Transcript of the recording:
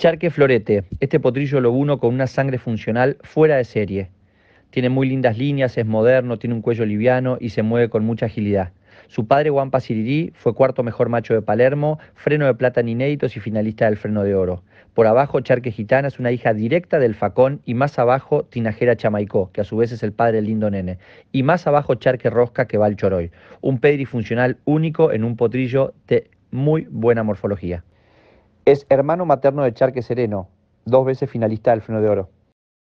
Charque Florete. Este potrillo lo uno con una sangre funcional fuera de serie. Tiene muy lindas líneas, es moderno, tiene un cuello liviano y se mueve con mucha agilidad. Su padre, Juan sirí fue cuarto mejor macho de Palermo, freno de plata inéditos y finalista del freno de oro. Por abajo, Charque Gitana es una hija directa del Facón y más abajo, Tinajera Chamaicó, que a su vez es el padre del lindo nene. Y más abajo, Charque Rosca, que va al Choroy. Un pedri funcional único en un potrillo de muy buena morfología. Es hermano materno de Charque Sereno, dos veces finalista del Freno de Oro.